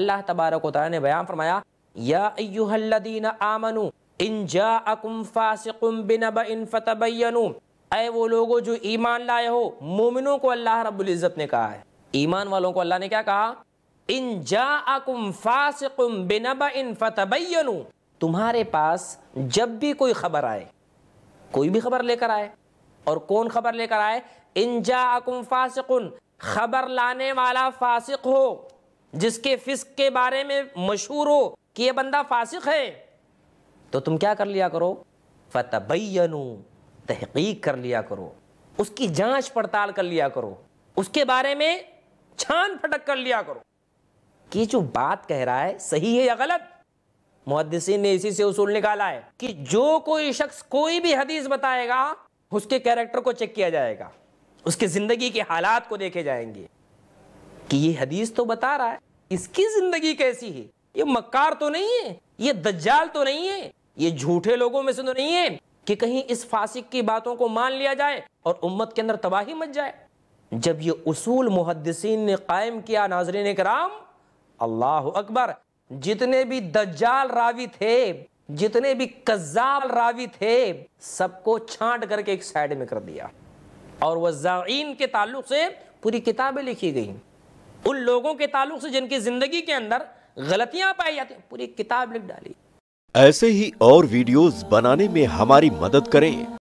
अल्लाह तबारक ने बयान फरमाया यादीन अय वो लोगो जो ईमान लाए हो मोमिनों को अल्लाह रब्ज़त ने कहा है ईमान वालों को अल्लाह ने क्या कहा इन जाकुम फासिकुम बिन बिन फ़तबैनु तुम्हारे पास जब भी कोई ख़बर आए कोई भी खबर लेकर आए और कौन खबर लेकर आए इन जाकुम फासिकुन खबर लाने वाला फासिक हो जिसके फिस्क के बारे में मशहूर हो कि यह बंदा फासिक है तो तुम क्या कर लिया करो फतबैनु तहकीक कर लिया करो उसकी जांच पड़ताल कर लिया करो उसके बारे में छान फटक कर लिया करो कि जो बात कह रहा है सही है या गलत मुहदसिन ने इसी से उसूल निकाला है कि जो कोई शख्स कोई भी हदीस बताएगा उसके कैरेक्टर को चेक किया जाएगा उसके ज़िंदगी के हालात को देखे जाएंगे कि ये हदीस तो बता रहा है इसकी जिंदगी कैसी है ये मक्कार तो नहीं है ये दज्जाल तो नहीं है ये झूठे लोगों में से तो नहीं है कि कहीं इस फासिक की बातों को मान लिया जाए और उम्मत के अंदर तबाही मच जाए जब ये उसूल मुहदसिन ने कायम किया नाजरीन कराम अल्लाह अकबर जितने भी दज्जाल रावी थे जितने भी कज्जाल रावी थे सबको छांट करके एक साइड में कर दिया और वजाइन के ताल्लुक से पूरी किताबें लिखी गई उन लोगों के ताल्लुक से जिनकी जिंदगी के अंदर गलतियां पाई जाती पूरी किताब लिख डाली ऐसे ही और वीडियोस बनाने में हमारी मदद करें